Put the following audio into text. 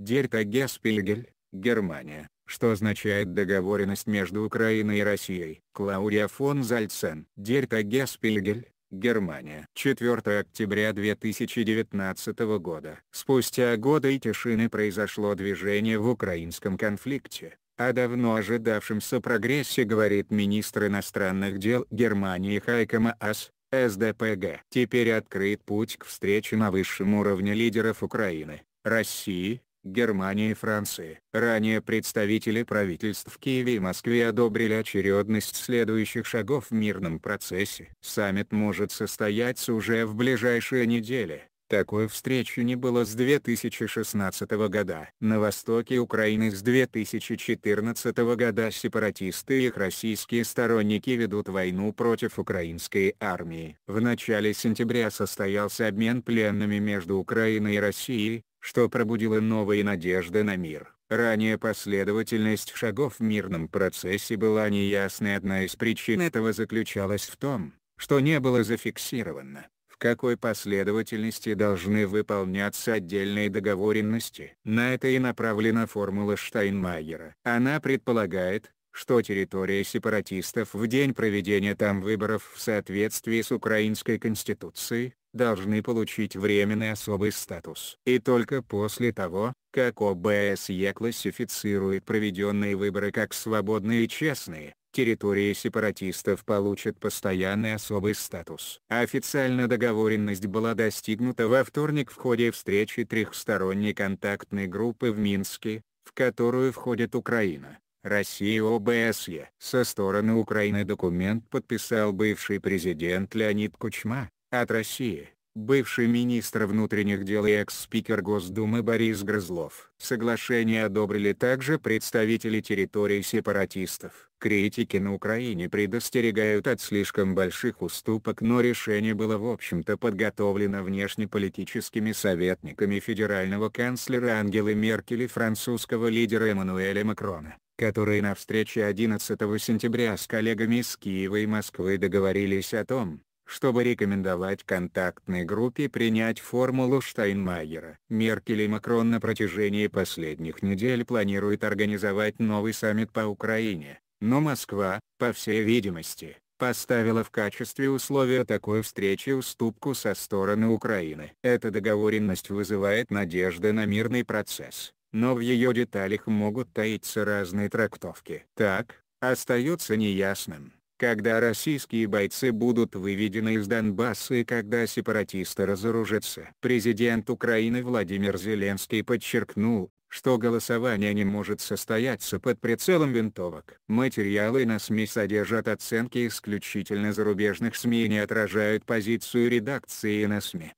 Дерька Геспельгель, Германия, что означает договоренность между Украиной и Россией. Клаудия фон Зальцен. Дерька Геспельгель, Германия. 4 октября 2019 года. Спустя годы и тишины произошло движение в украинском конфликте. О давно ожидавшемся прогрессе говорит министр иностранных дел Германии Хайка Ас. СДПГ. Теперь открыт путь к встрече на высшем уровне лидеров Украины, России, Германии и Франции. Ранее представители правительств Киеве и Москве одобрили очередность следующих шагов в мирном процессе. Саммит может состояться уже в ближайшие недели. Такой встречи не было с 2016 года. На востоке Украины с 2014 года сепаратисты и их российские сторонники ведут войну против украинской армии. В начале сентября состоялся обмен пленными между Украиной и Россией, что пробудило новые надежды на мир. Ранее последовательность шагов в мирном процессе была неясной одна из причин этого заключалась в том, что не было зафиксировано, в какой последовательности должны выполняться отдельные договоренности. На это и направлена формула Штайнмайера. Она предполагает, что территория сепаратистов в день проведения там выборов в соответствии с украинской конституцией, должны получить временный особый статус. И только после того, как ОБСЕ классифицирует проведенные выборы как свободные и честные, территории сепаратистов получат постоянный особый статус. Официально договоренность была достигнута во вторник в ходе встречи трехсторонней контактной группы в Минске, в которую входит Украина, Россия и ОБСЕ. Со стороны Украины документ подписал бывший президент Леонид Кучма, от России, бывший министр внутренних дел и экс-спикер Госдумы Борис Грызлов. Соглашение одобрили также представители территорий сепаратистов. Критики на Украине предостерегают от слишком больших уступок, но решение было в общем-то подготовлено внешнеполитическими советниками федерального канцлера Ангелы Меркель и французского лидера Эммануэля Макрона которые на встрече 11 сентября с коллегами из Киева и Москвы договорились о том, чтобы рекомендовать контактной группе принять формулу Штайнмайера. Меркель и Макрон на протяжении последних недель планируют организовать новый саммит по Украине, но Москва, по всей видимости, поставила в качестве условия такой встречи уступку со стороны Украины. Эта договоренность вызывает надежды на мирный процесс, но в ее деталях могут таиться разные трактовки. Так, остается неясным когда российские бойцы будут выведены из Донбасса и когда сепаратисты разоружатся. Президент Украины Владимир Зеленский подчеркнул, что голосование не может состояться под прицелом винтовок. Материалы на СМИ содержат оценки исключительно зарубежных СМИ и не отражают позицию редакции на СМИ.